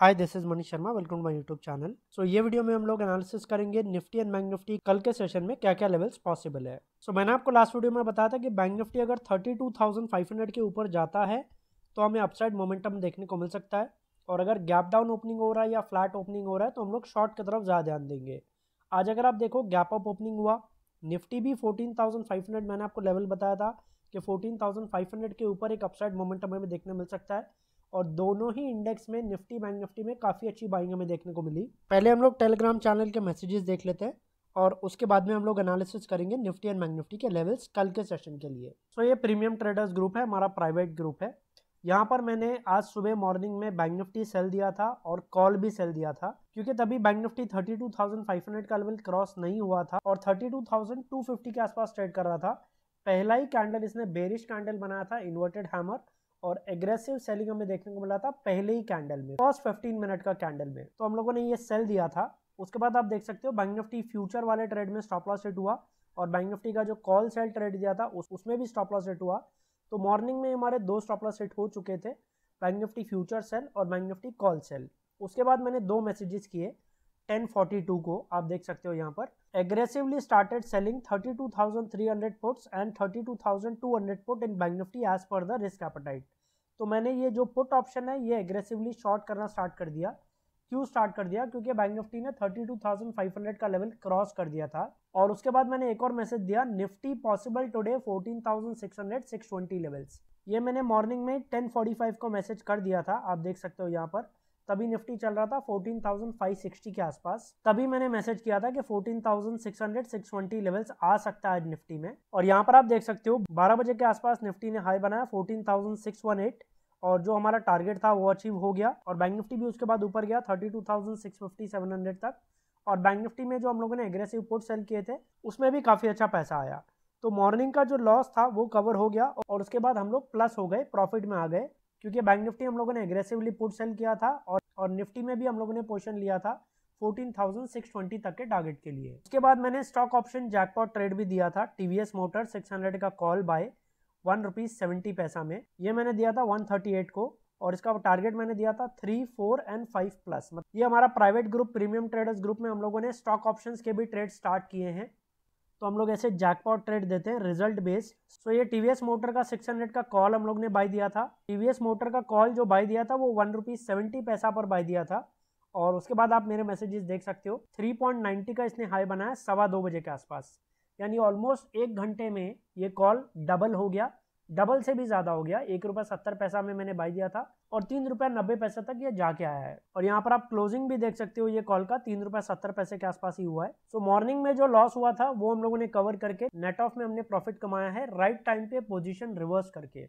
hi this is Manish Sharma welcome to my YouTube channel so ये video में हम लोग एनालिसिस करेंगे निफ्टी एंड बैंक निफ्टी कल के सेशन में क्या क्या लेवल्स पॉसिबल है सो so, मैंने आपको लास्ट वीडियो में बताया था कि बैंक निफ्टी अगर 32,500 के ऊपर जाता है तो हमें अपसाइड मोमेंटम देखने को मिल सकता है और अगर गैप डाउन ओपनिंग हो रहा है या फ्लैट ओपनिंग हो रहा है तो हम लोग शॉर्ट की तरफ ज़्यादा ध्यान देंगे आज अगर आप देखो गैप अप ओपनिंग हुआ निफ्टी भी फोर्टीन मैंने आपको लेवल बताया था कि फोर्टीन के ऊपर एक अपसाइड मोमेंटम हमें देखने मिल सकता है और दोनों ही इंडेक्स में निफ्टी बैंक निफ्टी में काफ़ी अच्छी बाइंग हमें देखने को मिली पहले हम लोग टेलीग्राम चैनल के मैसेजेस देख लेते हैं और उसके बाद में हम लोग एनालिसिस करेंगे निफ्टी एंड बैंक निफ्टी के लेवल्स कल के सेशन के लिए सो ये प्रीमियम ट्रेडर्स ग्रुप है हमारा प्राइवेट ग्रुप है यहाँ पर मैंने आज सुबह मॉर्निंग में बैंक निफ्टी सेल दिया था और कॉल भी सेल दिया था क्योंकि तभी बैंक निफ्टी 32,500 का लेवल क्रॉस नहीं हुआ था और 32,250 के आसपास ट्रेड कर रहा था पहला ही कैंडल इसने बेरिश कैंडल बनाया था इन्वर्टेड हैमर और एग्रेसिव सेलिंग हमें देखने को मिला था पहले ही कैंडल में फर्स्ट फिफ्टीन मिनट का कैंडल में तो हम लोगों ने ये सेल दिया था उसके बाद आप देख सकते हो बैंक निफ्टी फ्यूचर वाले ट्रेड में स्टॉप लॉस रेट हुआ और बैंक निफ्टी का जो कॉल सेल ट्रेड दिया था उस उसमें भी स्टॉप लॉस रेट हुआ तो मॉर्निंग में हमारे दो स्टॉप लॉस रेट हो चुके थे बैंक निफ्टी फ्यूचर सेल और बैंक निफ्टी कॉल सेल उसके बाद मैंने दो मैसेजेस किए 1042 को आप देख सकते हो यहाँ पर aggressively started selling 32,300 puts and 32,200 put in bank Nifty as per the risk appetite तो मैंने ये जो पुट ऑप्शन है ये एग्रेसिवली शॉर्ट करना स्टार्ट कर दिया क्यों स्टार्ट कर दिया क्योंकि बैंक निफ्टी ने 32,500 का लेवल क्रॉस कर दिया था और उसके बाद मैंने एक और मैसेज दिया निफ्टी पॉसिबल टुडे 14,600 620 लेवल्स ये मैंने मॉर्निंग में 10:45 को मैसेज कर दिया था आप देख सकते हो यहाँ पर तभी निफ्टी चल रहा था 14,560 के आसपास तभी मैंने मैसेज किया था कि 14,600 620 लेवल्स आ सकता है निफ्टी में और यहाँ पर आप देख सकते हो 12 बजे के आसपास निफ्टी ने हाई बनाया 14,618 और जो हमारा टारगेट था वो अचीव हो गया और बैंक निफ्टी भी उसके बाद ऊपर गया थर्टी तक और बैंक निफ्टी में जो हम लोगों ने एग्रेसिव पुट सेल किए थे उसमें भी काफ़ी अच्छा पैसा आया तो मॉर्निंग का जो लॉस था वो कवर हो गया और उसके बाद हम लोग प्लस हो गए प्रॉफिट में आ गए क्योंकि बैंक निफ्टी हम लोगों ने एग्रेसिवली पुट सेल किया था और और निफ्टी में भी हम लोगों ने पोर्शन लिया था 14,620 तक के टारगेट के लिए उसके बाद मैंने स्टॉक ऑप्शन जैकपॉट ट्रेड भी दिया था टीवीएस मोटर 600 का call buy one rupees seventy पैसा में ये मैंने दिया था 138 को और इसका टारगेट मैंने दिया था three four and five plus ये हमारा private group premium traders group में हम लोगों ने स्टॉक ऑप्शंस के भी ट्रेड स्टार्ट किए हैं तो हम लोग ऐसे जैकपॉट ट्रेड देते हैं रिजल्ट बेस्ड सो ये टीवीएस मोटर का 600 का कॉल हम लोग ने बाई दिया था टीवीएस मोटर का कॉल जो बाई दिया था वो वन रुपीज़ सेवेंटी पैसा पर बाई दिया था और उसके बाद आप मेरे मैसेजेस देख सकते हो 3.90 का इसने हाई बनाया सवा दो बजे के आसपास यानी ऑलमोस्ट एक घंटे में ये कॉल डबल हो गया डबल से भी ज्यादा हो गया एक रुपया सत्तर पैसा में मैंने बाई दिया था और तीन रुपया नब्बे पैसे तक ये जाके आया है और यहाँ पर आप क्लोजिंग भी देख सकते हो ये कॉल का तीन रुपए सत्तर पैसे के आसपास ही हुआ है सो मॉर्निंग में जो लॉस हुआ था वो हम लोगों ने कवर करके नेट ऑफ में हमने प्रॉफिट कमाया है राइट टाइम पे पोजिशन रिवर्स करके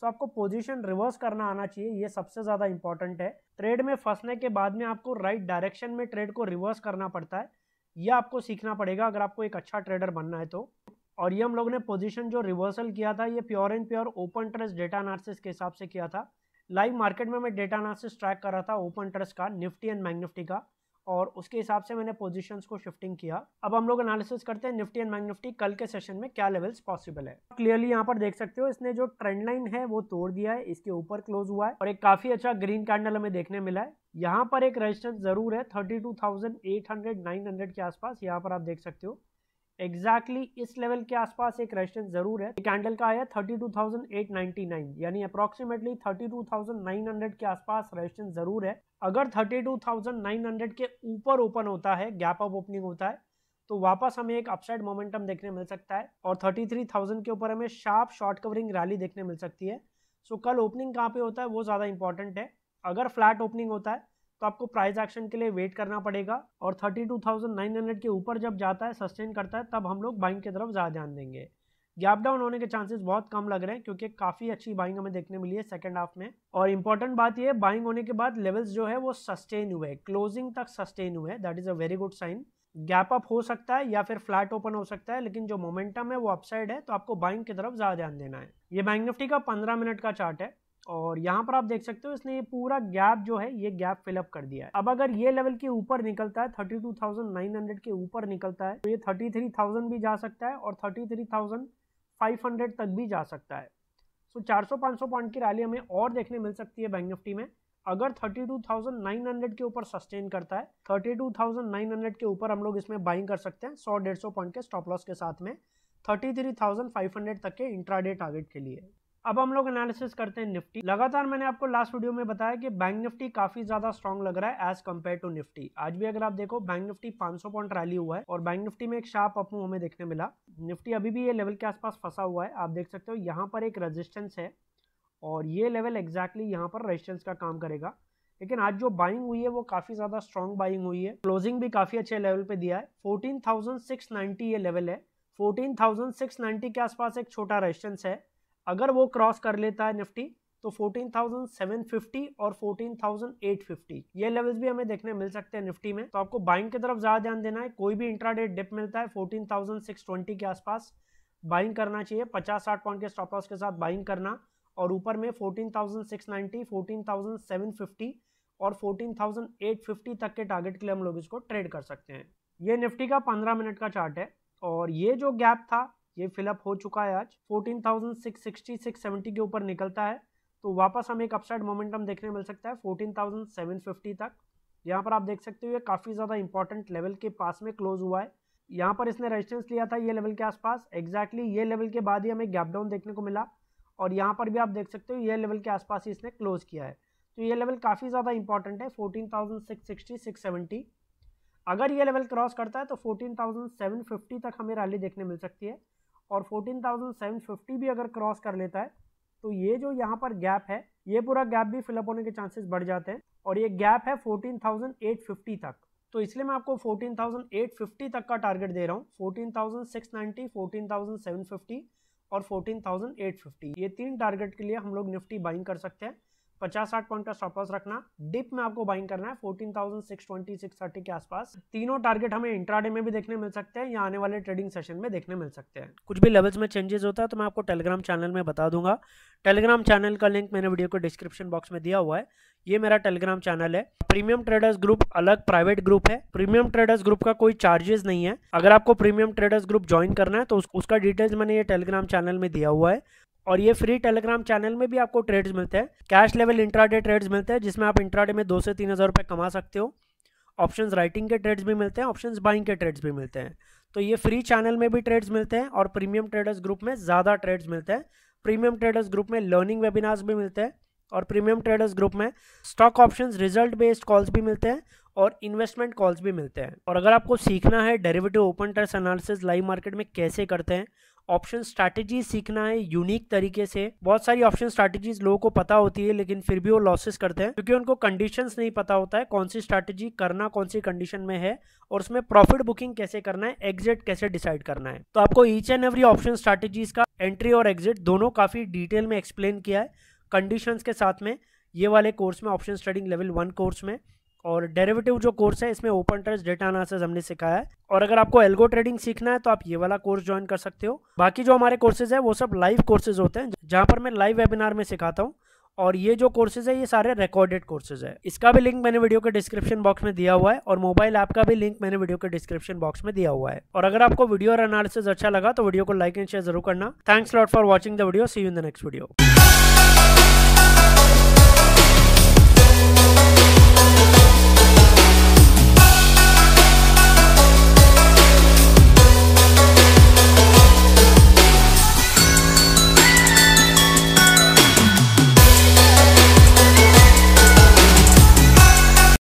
सो आपको पोजिशन रिवर्स करना आना चाहिए ये सबसे ज़्यादा इंपॉर्टेंट है ट्रेड में फंसने के बाद में आपको राइट डायरेक्शन में ट्रेड को रिवर्स करना पड़ता है यह आपको सीखना पड़ेगा अगर आपको एक अच्छा ट्रेडर बनना है तो और ये हम लोग ने पोजीशन जो रिवर्सल किया था ये pure and pure open interest data analysis के हिसाब से किया था लाइव मार्केट में मैं डेटा एनालिसिस ट्रैक कर रहा था ओपन ट्रस्ट का निफ्टी एंड मैगनिफ्टी का और उसके हिसाब से मैंने पोजीशंस को शिफ्टिंग किया अब हम लोग एनालिसिस करते हैं निफ्टी एंड मैगनिफ्टी कल के सेशन में क्या लेवल्स पॉसिबल है क्लियरली यहाँ पर देख सकते हो इसने जो ट्रेंड लाइन है वो तोड़ दिया है इसके ऊपर क्लोज हुआ है और एक काफी अच्छा ग्रीन कैंडल हमें देखने मिला है यहाँ पर एक रजिस्टर जरूर है thirty two thousand eight hundred nine hundred के आसपास यहाँ पर आप देख सकते हो एग्जैक्टली exactly इस लेवल के आसपास एक रेजिस्टेंस जरूर है कैंडल का आया 32,899 यानी अप्रोक्सीमेटली 32,900 के आसपास रेजिस्टेंस जरूर है अगर 32,900 के ऊपर ओपन होता है गैप अप ओपनिंग होता है तो वापस हमें एक अपसाइड मोमेंटम देखने मिल सकता है और 33,000 के ऊपर हमें शार्प शॉर्ट कवरिंग रैली देखने मिल सकती है सो so, कल ओपनिंग कहाँ पे होता है वो ज़्यादा इंपॉर्टेंट है अगर फ्लैट ओपनिंग होता है तो आपको प्राइस एक्शन के लिए वेट करना पड़ेगा और 32,900 के ऊपर जब जाता है सस्टेन करता है तब हम लोग बाइंग की तरफ ज़्यादा ध्यान देंगे गैप डाउन होने के चांसेस बहुत कम लग रहे हैं क्योंकि काफ़ी अच्छी बाइंग हमें देखने मिली है सेकंड हाफ में और इंपॉर्टेंट बात यह बाइंग होने के बाद लेवल्स जो है वो सस्टेन हुए क्लोजिंग तक सस्टेन हुए that is a very good sign gap up हो सकता है या फिर फ्लैट ओपन हो सकता है लेकिन जो मोमेंटम है वो अपसाइड है तो आपको बाइंग की तरफ ज़्यादा ध्यान देना है ये बैंक निफ्टी का पंद्रह मिनट का चार्ट है और यहाँ पर आप देख सकते हो इसने ये पूरा गैप जो है ये गैप फिलअप कर दिया है अब अगर ये लेवल के ऊपर निकलता है 32,900 के ऊपर निकलता है तो ये 33,000 भी जा सकता है और 33,500 तक भी जा सकता है सो सौ 400-500 पॉइंट की रैली हमें और देखने मिल सकती है बैंक निफ्टी में अगर 32,900 के ऊपर सस्टेन करता है 32,900 के ऊपर हम लोग इसमें बाइंग कर सकते हैं 100-150 पॉइंट के स्टॉप लॉस के साथ में 33,500 तक के इंट्राडे टारगेट के लिए अब हम लोग एनालिसिस करते हैं निफ्टी लगातार मैंने आपको लास्ट वीडियो में बताया कि बैंक निफ्टी काफी ज्यादा स्ट्रॉन्ग लग रहा है एज कम्पेयर टू निफ्टी आज भी अगर आप देखो बैंक निफ्टी 500 पॉइंट रैली हुआ है और बैंक निफ्टी में एक शार्प अपू हमें देखने मिला निफ्टी अभी भी ये लेवल के आसपास फंसा हुआ है आप देख सकते हो यहाँ पर एक रजिस्टेंस है और ये लेवल एग्जैक्टली यहाँ पर रजिस्टेंस का काम करेगा लेकिन आज जो बाइंग हुई है वो काफ़ी ज़्यादा स्ट्रॉन्ग बाइंग हुई है क्लोजिंग भी काफ़ी अच्छे लेवल पे दिया है फोर्टीन ये लेवल है फोर्टीन के आसपास एक छोटा रजिस्टेंस है अगर वो क्रॉस कर लेता है निफ्टी तो 14,750 और 14,850 ये लेवल्स भी हमें देखने मिल सकते हैं निफ्टी में तो आपको बाइंग की तरफ ज़्यादा ध्यान देना है कोई भी इंट्रा डिप मिलता है 14,620 के आसपास बाइंग करना चाहिए 50 साठ पॉइंट के स्टॉप लॉस के साथ बाइंग करना और ऊपर में 14,690, 14,750 और 14,850 तक के टारगेट के लिए हम लोग इसको ट्रेड कर सकते हैं ये निफ्टी का 15 मिनट का चार्ट है और ये जो गैप था ये फिलअप हो चुका है आज सिक्स 670 के ऊपर निकलता है तो वापस हमें एक अपसाइड मोमेंटम देखने मिल सकता है 14,750 तक यहाँ पर आप देख सकते हो ये काफ़ी ज़्यादा इंपॉर्टेंट लेवल के पास में क्लोज हुआ है यहाँ पर इसने रेजिस्टेंस लिया था ये लेवल के आसपास एग्जैक्टली exactly ये लेवल के बाद ही हमें गैप डाउन देखने को मिला और यहाँ पर भी आप देख सकते हो ये लेवल के आसपास ही इसने क्लोज किया है तो ये लेवल काफ़ी ज़्यादा इंपॉर्टेंट है सिक्स सेवेंटी अगर ये लेवल क्रॉस करता है तो 14,750 तक हमें रैली देखने मिल सकती है और 14,750 भी अगर क्रॉस कर लेता है तो ये जो यहाँ पर गैप है ये पूरा गैप भी फिलअप होने के चांसेस बढ़ जाते हैं और ये गैप है 14,850 तक तो इसलिए मैं आपको 14,850 तक का टारगेट दे रहा हूँ 14,690, 14,750 और 14,850 ये तीन टारगेट के लिए हम लोग निफ्टी बाइंग कर सकते हैं पचास साठ पॉइंट का स्टॉप लॉस रखना डिप में आपको बाइंग करना है fourteen thousand six twenty six thirty के आसपास तीनों टारगेट हमें इंट्राडे में भी देखने मिल सकते हैं या आने वाले ट्रेडिंग सेशन में देखने मिल सकते हैं कुछ भी लेवल्स में चेंजेस होता है तो मैं आपको टेलीग्राम चैनल में बता दूंगा टेलीग्राम चैनल का लिंक मैंने वीडियो को डिस्क्रिप्शन बॉक्स में दिया हुआ है ये मेरा टेलीग्राम चैनल है प्रीमियम ट्रेडर्स ग्रुप अलग प्राइवेट ग्रुप है प्रीमियम ट्रेडर्स ग्रुप का कोई चार्जेस नहीं है अगर आपको प्रीमियम ट्रेडर्स ग्रुप ज्वाइन करना है तो उसका डिटेल्स मैंने ये टेलीग्राम चैनल में दिया हुआ है और ये फ्री टेलीग्राम चैनल में भी आपको ट्रेड्स मिलते हैं कैश लेवल इंट्राडे ट्रेड्स मिलते हैं जिसमें आप इंट्राडे में दो से तीन हज़ार रुपये कमा सकते हो ऑप्शंस राइटिंग के ट्रेड्स भी मिलते हैं ऑप्शंस बाइंग के ट्रेड्स भी मिलते हैं तो ये फ्री चैनल में भी ट्रेड्स मिलते हैं और प्रीमियम ट्रेडर्स ग्रुप में ज़्यादा ट्रेड्स मिलते हैं प्रीमियम ट्रेडर्स ग्रुप में लर्निंग वेबिनार्स भी मिलते हैं और प्रीमियम ट्रेडर्स ग्रुप में stock options result based calls भी मिलते हैं और इन्वेस्टमेंट कॉल्स भी मिलते हैं और अगर आपको सीखना है derivative open interest analysis live market में कैसे करते हैं ऑप्शन स्ट्रैटेजी सीखना है यूनिक तरीके से बहुत सारी ऑप्शन स्ट्रैटेजीज लोगों को पता होती है लेकिन फिर भी वो लॉसेस करते हैं क्योंकि उनको कंडीशंस नहीं पता होता है कौन सी स्ट्रैटेजी करना कौन सी कंडीशन में है और उसमें प्रॉफिट बुकिंग कैसे करना है एग्जिट कैसे डिसाइड करना है तो आपको each and every option strategies का एंट्री और एग्जिट दोनों काफ़ी डिटेल में एक्सप्लेन किया है कंडीशंस के साथ में ये वाले कोर्स में option studying level one course में और डेरिवेटिव जो कोर्स है इसमें ओपन ट्रेस डेटा एनालिसिस हमने सिखाया है और अगर आपको एल्गो ट्रेडिंग सीखना है तो आप ये वाला कोर्स ज्वाइन कर सकते हो बाकी जो हमारे कोर्सेज है वो सब लाइव कोर्सेज होते हैं जहाँ पर मैं लाइव वेबिनार में सिखाता हूँ और ये जो कोर्सेज है ये सारे रिकॉर्डेड कोर्सेज है इसका भी लिंक मैंने वीडियो के डिस्क्रिप्शन बॉक्स में दिया हुआ है और मोबाइल ऐप का भी लिंक मैंने वीडियो के डिस्क्रिप्शन बॉक्स में दिया हुआ है और अगर आपको वीडियो और एनालिसिस अच्छा लगा तो वीडियो को लाइक एंड शेयर जरूर करना thanks lot for watching the video see you in the next video